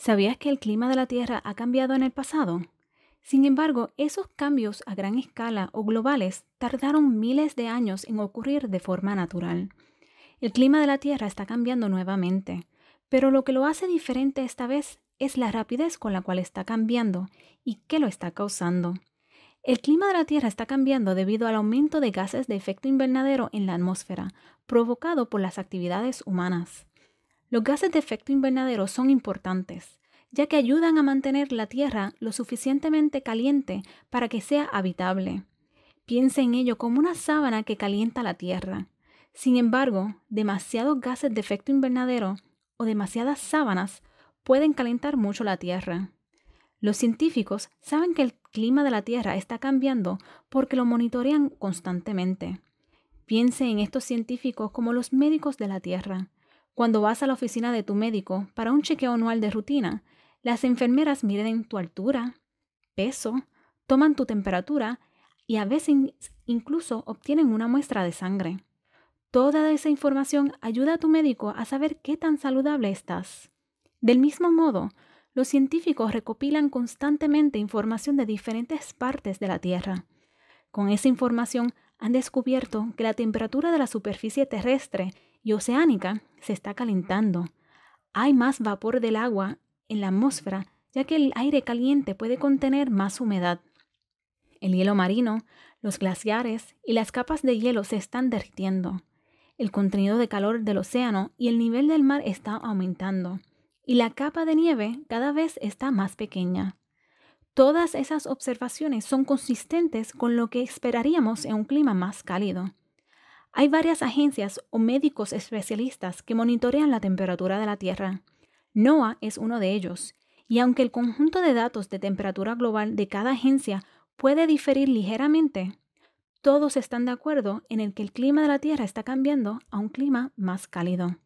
¿Sabías que el clima de la Tierra ha cambiado en el pasado? Sin embargo, esos cambios a gran escala o globales tardaron miles de años en ocurrir de forma natural. El clima de la Tierra está cambiando nuevamente, pero lo que lo hace diferente esta vez es la rapidez con la cual está cambiando y qué lo está causando. El clima de la Tierra está cambiando debido al aumento de gases de efecto invernadero en la atmósfera, provocado por las actividades humanas. Los gases de efecto invernadero son importantes, ya que ayudan a mantener la Tierra lo suficientemente caliente para que sea habitable. Piense en ello como una sábana que calienta la Tierra. Sin embargo, demasiados gases de efecto invernadero o demasiadas sábanas pueden calentar mucho la Tierra. Los científicos saben que el clima de la Tierra está cambiando porque lo monitorean constantemente. Piense en estos científicos como los médicos de la Tierra. Cuando vas a la oficina de tu médico para un chequeo anual de rutina, las enfermeras miden tu altura, peso, toman tu temperatura y a veces incluso obtienen una muestra de sangre. Toda esa información ayuda a tu médico a saber qué tan saludable estás. Del mismo modo, los científicos recopilan constantemente información de diferentes partes de la Tierra. Con esa información han descubierto que la temperatura de la superficie terrestre y oceánica se está calentando. Hay más vapor del agua en la atmósfera, ya que el aire caliente puede contener más humedad. El hielo marino, los glaciares y las capas de hielo se están derritiendo. El contenido de calor del océano y el nivel del mar está aumentando, y la capa de nieve cada vez está más pequeña. Todas esas observaciones son consistentes con lo que esperaríamos en un clima más cálido. Hay varias agencias o médicos especialistas que monitorean la temperatura de la Tierra. NOAA es uno de ellos, y aunque el conjunto de datos de temperatura global de cada agencia puede diferir ligeramente, todos están de acuerdo en el que el clima de la Tierra está cambiando a un clima más cálido.